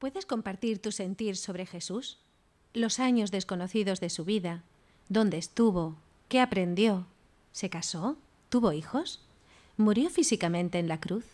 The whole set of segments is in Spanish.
¿Puedes compartir tu sentir sobre Jesús? Los años desconocidos de su vida, dónde estuvo, qué aprendió, se casó, tuvo hijos, murió físicamente en la cruz.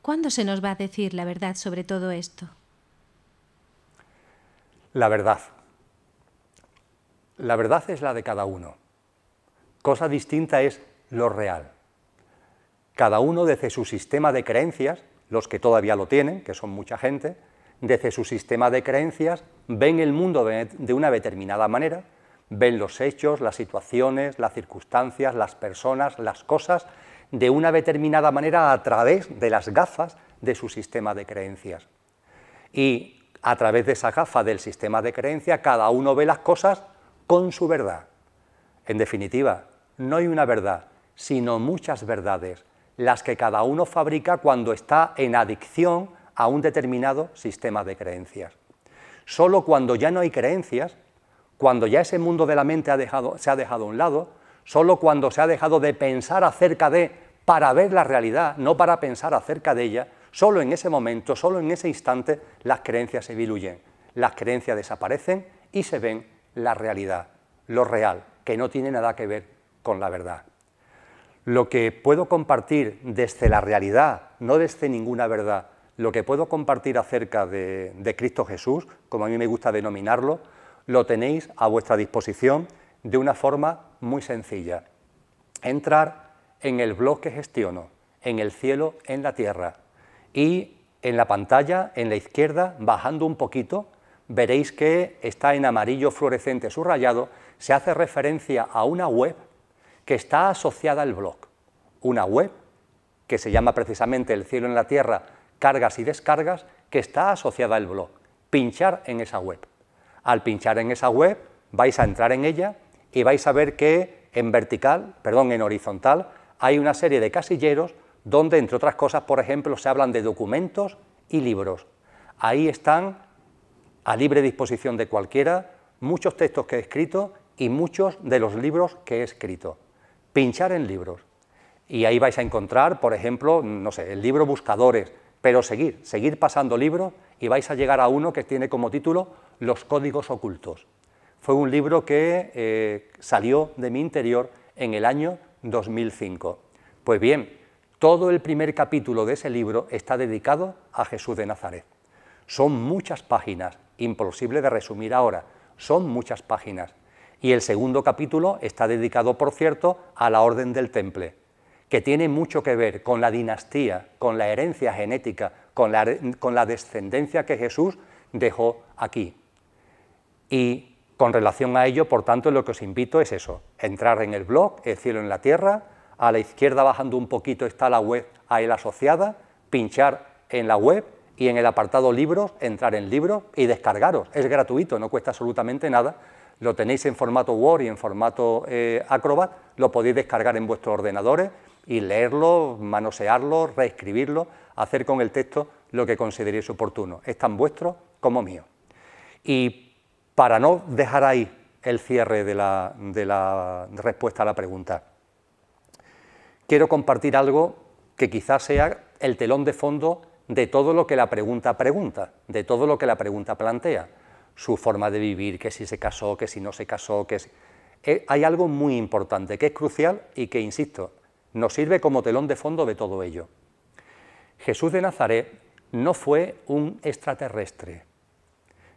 ¿Cuándo se nos va a decir la verdad sobre todo esto? La verdad. La verdad es la de cada uno. Cosa distinta es lo real. Cada uno desde su sistema de creencias, los que todavía lo tienen, que son mucha gente, desde su sistema de creencias, ven el mundo de una determinada manera, ven los hechos, las situaciones, las circunstancias, las personas, las cosas, de una determinada manera a través de las gafas de su sistema de creencias. Y a través de esa gafa del sistema de creencias, cada uno ve las cosas con su verdad. En definitiva, no hay una verdad, sino muchas verdades, las que cada uno fabrica cuando está en adicción a un determinado sistema de creencias. Solo cuando ya no hay creencias, cuando ya ese mundo de la mente se ha dejado a un lado, solo cuando se ha dejado de pensar acerca de para ver la realidad, no para pensar acerca de ella, solo en ese momento, solo en ese instante, las creencias se diluyen, las creencias desaparecen y se ven la realidad, lo real, que no tiene nada que ver con la verdad. Lo que puedo compartir desde la realidad, no desde ninguna verdad, lo que puedo compartir acerca de, Cristo Jesús, como a mí me gusta denominarlo, lo tenéis a vuestra disposición de una forma muy sencilla. Entrar en el blog que gestiono, en el cielo, en la tierra, y en la pantalla, en la izquierda, bajando un poquito, veréis que está en amarillo fluorescente subrayado, se hace referencia a una web que está asociada al blog. Una web que se llama precisamente El cielo en la tierra, cargas y descargas que está asociada al blog. Pinchar en esa web. Al pinchar en esa web vais a entrar en ella y vais a ver que en vertical, perdón, en horizontal, hay una serie de casilleros donde, entre otras cosas, por ejemplo, se hablan de documentos y libros. Ahí están, a libre disposición de cualquiera, muchos textos que he escrito y muchos de los libros que he escrito. Pinchar en libros. Y ahí vais a encontrar, por ejemplo, no sé, el libro Buscadores, pero seguir, seguir pasando libros y vais a llegar a uno que tiene como título Los códigos ocultos. Fue un libro que eh, salió de mi interior en el año 2005. Pues bien, todo el primer capítulo de ese libro está dedicado a Jesús de Nazaret. Son muchas páginas, imposible de resumir ahora, son muchas páginas. Y el segundo capítulo está dedicado, por cierto, a la Orden del Temple que tiene mucho que ver con la dinastía, con la herencia genética, con la, descendencia que Jesús dejó aquí. Y con relación a ello, por tanto, lo que os invito es eso, entrar en el blog, El cielo en la tierra, a la izquierda bajando un poquito está la web a él asociada, pinchar en la web y en el apartado libros, entrar en libros y descargaros. Es gratuito, no cuesta absolutamente nada. Lo tenéis en formato Word y en formato eh, Acrobat, lo podéis descargar en vuestros ordenadores y leerlo, manosearlo, reescribirlo, hacer con el texto lo que consideréis oportuno. Es tan vuestro como mío. Y para no dejar ahí el cierre de la, respuesta a la pregunta, quiero compartir algo que quizás sea el telón de fondo de todo lo que la pregunta pregunta, de todo lo que la pregunta plantea, su forma de vivir, que si se casó, que si no se casó, que eh, Hay algo muy importante, que es crucial y que, insisto, nos sirve como telón de fondo de todo ello. Jesús de Nazaret no fue un extraterrestre.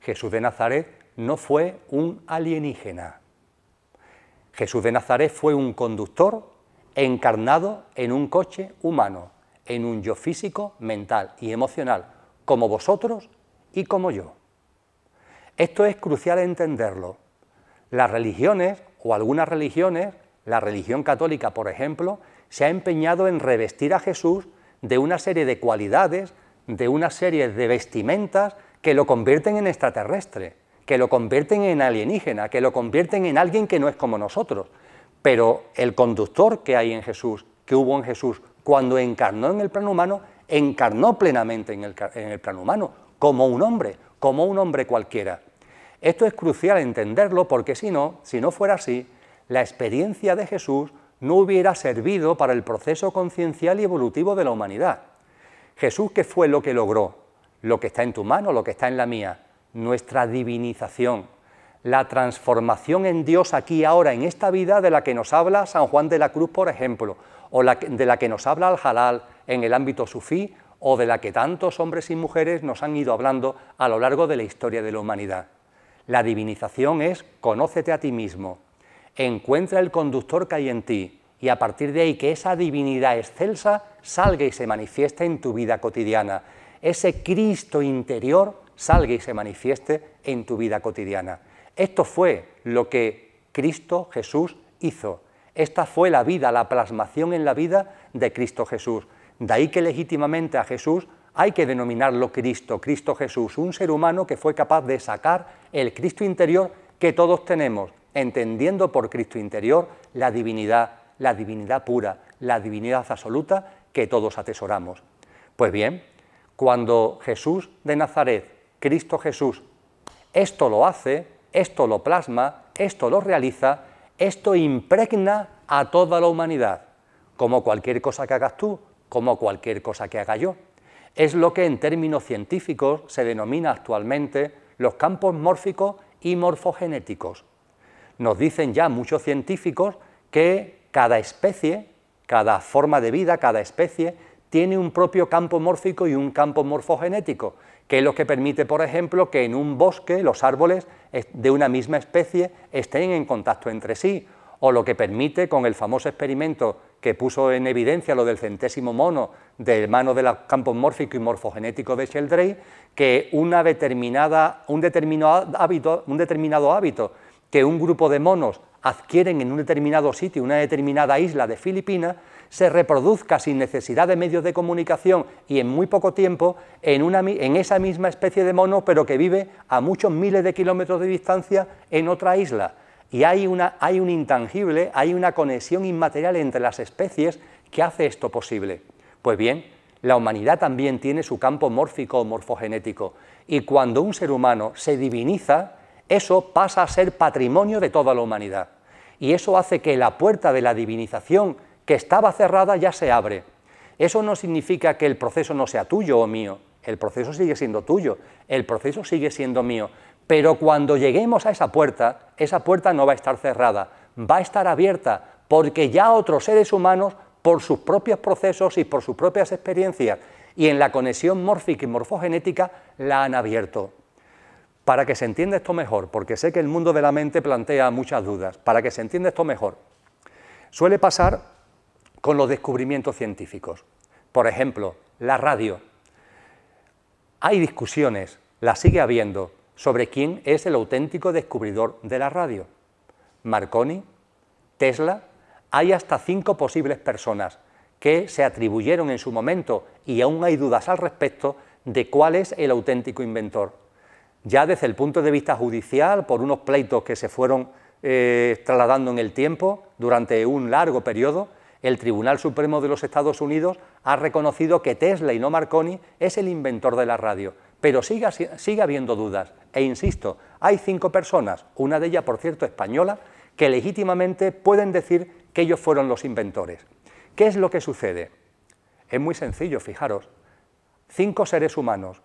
Jesús de Nazaret no fue un alienígena. Jesús de Nazaret fue un conductor encarnado en un coche humano, en un yo físico, mental y emocional, como vosotros y como yo. Esto es crucial entenderlo. Las religiones o algunas religiones la religión católica, por ejemplo, se ha empeñado en revestir a Jesús de una serie de cualidades, de una serie de vestimentas que lo convierten en extraterrestre, que lo convierten en alienígena, que lo convierten en alguien que no es como nosotros. Pero el conductor que hay en Jesús, que hubo en Jesús cuando encarnó en el plano humano, encarnó plenamente en el, en el plano humano, como un hombre, como un hombre cualquiera. Esto es crucial entenderlo porque si no, si no fuera así, la experiencia de Jesús no hubiera servido para el proceso conciencial y evolutivo de la humanidad. Jesús, ¿qué fue lo que logró? Lo que está en tu mano, lo que está en la mía, nuestra divinización, la transformación en Dios aquí ahora, en esta vida de la que nos habla San Juan de la Cruz, por ejemplo, o de la que nos habla Al-Halal en el ámbito sufí, o de la que tantos hombres y mujeres nos han ido hablando a lo largo de la historia de la humanidad. La divinización es conócete a ti mismo, encuentra el conductor que hay en ti y a partir de ahí que esa divinidad excelsa salga y se manifieste en tu vida cotidiana. Ese Cristo interior salga y se manifieste en tu vida cotidiana. Esto fue lo que Cristo Jesús hizo. Esta fue la vida, la plasmación en la vida de Cristo Jesús. De ahí que legítimamente a Jesús hay que denominarlo Cristo, Cristo Jesús, un ser humano que fue capaz de sacar el Cristo interior que todos tenemos, entendiendo por Cristo interior la divinidad, la divinidad pura, la divinidad absoluta que todos atesoramos. Pues bien, cuando Jesús de Nazaret, Cristo Jesús, esto lo hace, esto lo plasma, esto lo realiza, esto impregna a toda la humanidad, como cualquier cosa que hagas tú, como cualquier cosa que haga yo. Es lo que en términos científicos se denomina actualmente los campos mórficos y morfogenéticos nos dicen ya muchos científicos que cada especie, cada forma de vida, cada especie, tiene un propio campo mórfico y un campo morfogenético, que es lo que permite, por ejemplo, que en un bosque los árboles de una misma especie estén en contacto entre sí, o lo que permite con el famoso experimento que puso en evidencia lo del centésimo mono de hermano del campo mórfico y morfogenético de Sheldrake, que una determinada, un, determinado hábito, un determinado hábito que un grupo de monos adquieren en un determinado sitio, una determinada isla de Filipinas, se reproduzca sin necesidad de medios de comunicación y en muy poco tiempo en, en esa misma especie de mono, pero que vive a muchos miles de kilómetros de distancia en otra isla. Y hay, una, hay un intangible, hay una conexión inmaterial entre las especies que hace esto posible. Pues bien, la humanidad también tiene su campo mórfico o morfogenético. Y cuando un ser humano se diviniza, eso pasa a ser patrimonio de toda la humanidad. Y eso hace que la puerta de la divinización que estaba cerrada ya se abre. Eso no significa que el proceso no sea tuyo o mío, el proceso sigue siendo tuyo, el proceso sigue siendo mío, pero cuando lleguemos a esa puerta, esa puerta no va a estar cerrada, va a estar abierta, porque ya otros seres humanos, por sus propios procesos y por sus propias experiencias, y en la conexión mórfica y morfogenética, la han abierto. Para que se entienda esto mejor, porque sé que el mundo de la mente plantea muchas dudas, para que se entienda esto mejor, suele pasar con los descubrimientos científicos. Por ejemplo, la radio. Hay discusiones, las sigue habiendo, sobre quién es el auténtico descubridor de la radio. Marconi, Tesla, hay hasta cinco posibles personas que se atribuyeron en su momento y aún hay dudas al respecto de cuál es el auténtico inventor ya desde el punto de vista judicial, por unos pleitos que se fueron eh, trasladando en el tiempo durante un largo periodo, el Tribunal Supremo de los Estados Unidos ha reconocido que Tesla y no Marconi es el inventor de la radio, pero sigue habiendo dudas. E insisto, hay cinco personas, una de ellas, por cierto, española, que legítimamente pueden decir que ellos fueron los inventores. ¿Qué es lo que sucede? Es muy sencillo, fijaros. Cinco seres humanos,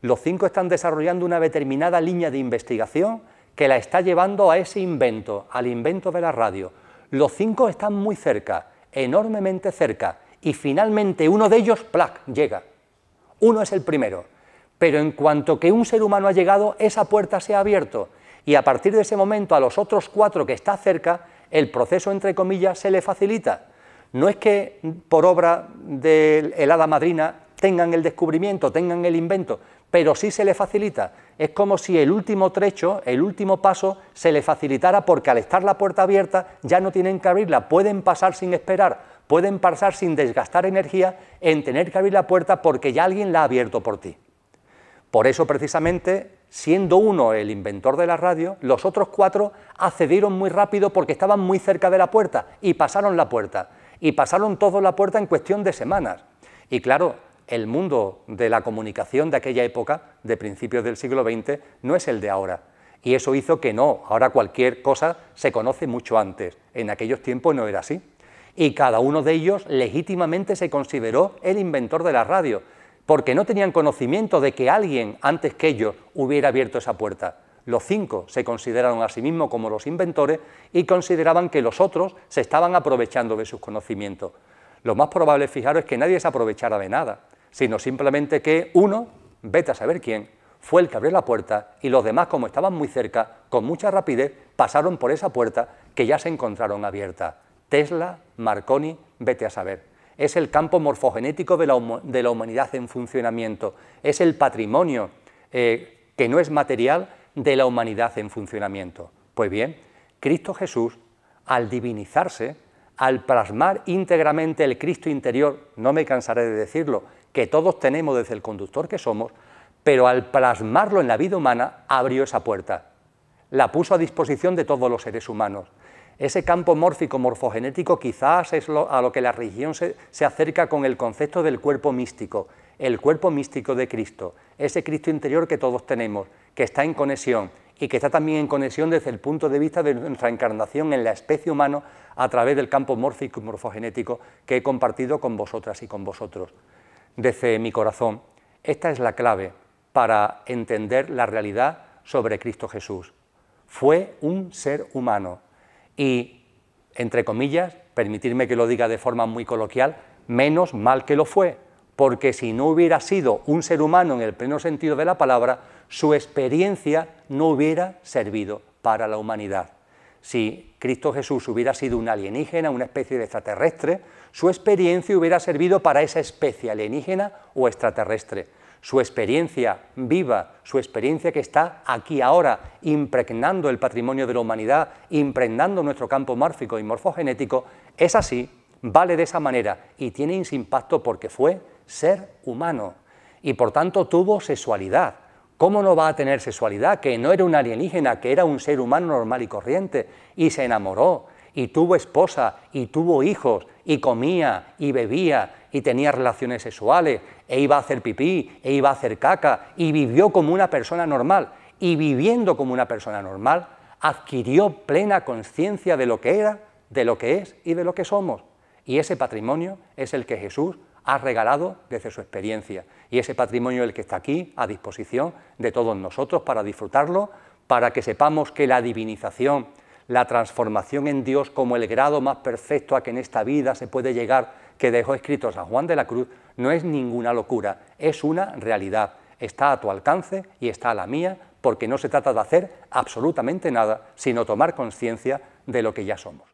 los cinco están desarrollando una determinada línea de investigación que la está llevando a ese invento, al invento de la radio. Los cinco están muy cerca, enormemente cerca, y finalmente uno de ellos, plac, llega. Uno es el primero. Pero en cuanto que un ser humano ha llegado, esa puerta se ha abierto y a partir de ese momento a los otros cuatro que está cerca, el proceso, entre comillas, se le facilita. No es que por obra del de hada madrina tengan el descubrimiento, tengan el invento, pero sí se le facilita. Es como si el último trecho, el último paso, se le facilitara porque al estar la puerta abierta ya no tienen que abrirla, pueden pasar sin esperar, pueden pasar sin desgastar energía en tener que abrir la puerta porque ya alguien la ha abierto por ti. Por eso precisamente, siendo uno el inventor de la radio, los otros cuatro accedieron muy rápido porque estaban muy cerca de la puerta y pasaron la puerta. Y pasaron todos la puerta en cuestión de semanas. Y claro, el mundo de la comunicación de aquella época, de principios del siglo XX, no es el de ahora. Y eso hizo que no, ahora cualquier cosa se conoce mucho antes. En aquellos tiempos no era así. Y cada uno de ellos legítimamente se consideró el inventor de la radio, porque no tenían conocimiento de que alguien antes que ellos hubiera abierto esa puerta. Los cinco se consideraron a sí mismos como los inventores y consideraban que los otros se estaban aprovechando de sus conocimientos. Lo más probable, fijaros, es que nadie se aprovechara de nada sino simplemente que uno, vete a saber quién, fue el que abrió la puerta y los demás, como estaban muy cerca, con mucha rapidez, pasaron por esa puerta que ya se encontraron abierta. Tesla, Marconi, vete a saber. Es el campo morfogenético de la, humanidad en funcionamiento, es el patrimonio eh, que no es material de la humanidad en funcionamiento. Pues bien, Cristo Jesús, al divinizarse, al plasmar íntegramente el Cristo interior, no me cansaré de decirlo, que todos tenemos desde el conductor que somos, pero al plasmarlo en la vida humana abrió esa puerta, la puso a disposición de todos los seres humanos. Ese campo mórfico, morfogenético, quizás es a lo que la religión se, acerca con el concepto del cuerpo místico, el cuerpo místico de Cristo, ese Cristo interior que todos tenemos, que está en conexión y que está también en conexión desde el punto de vista de nuestra encarnación en la especie humana a través del campo mórfico morfogenético que he compartido con vosotras y con vosotros desde mi corazón. Esta es la clave para entender la realidad sobre Cristo Jesús. Fue un ser humano y, entre comillas, permitirme que lo diga de forma muy coloquial, menos mal que lo fue, porque si no hubiera sido un ser humano en el pleno sentido de la palabra, su experiencia no hubiera servido para la humanidad. Si Cristo Jesús hubiera sido un alienígena, una especie de extraterrestre, su experiencia hubiera servido para esa especie alienígena o extraterrestre. Su experiencia viva, su experiencia que está aquí ahora, impregnando el patrimonio de la humanidad, impregnando nuestro campo mórfico y morfogenético, es así, vale de esa manera y tiene impacto porque fue ser humano y por tanto tuvo sexualidad. ¿Cómo no va a tener sexualidad? Que no era un alienígena, que era un ser humano normal y corriente y se enamoró y tuvo esposa, y tuvo hijos, y comía, y bebía, y tenía relaciones sexuales, e iba a hacer pipí, e iba a hacer caca, y vivió como una persona normal. Y viviendo como una persona normal, adquirió plena conciencia de lo que era, de lo que es y de lo que somos. Y ese patrimonio es el que Jesús ha regalado desde su experiencia. Y ese patrimonio el que está aquí a disposición de todos nosotros para disfrutarlo, para que sepamos que la divinización la transformación en Dios como el grado más perfecto a que en esta vida se puede llegar, que dejó escrito San Juan de la Cruz, no es ninguna locura, es una realidad. Está a tu alcance y está a la mía, porque no se trata de hacer absolutamente nada, sino tomar conciencia de lo que ya somos.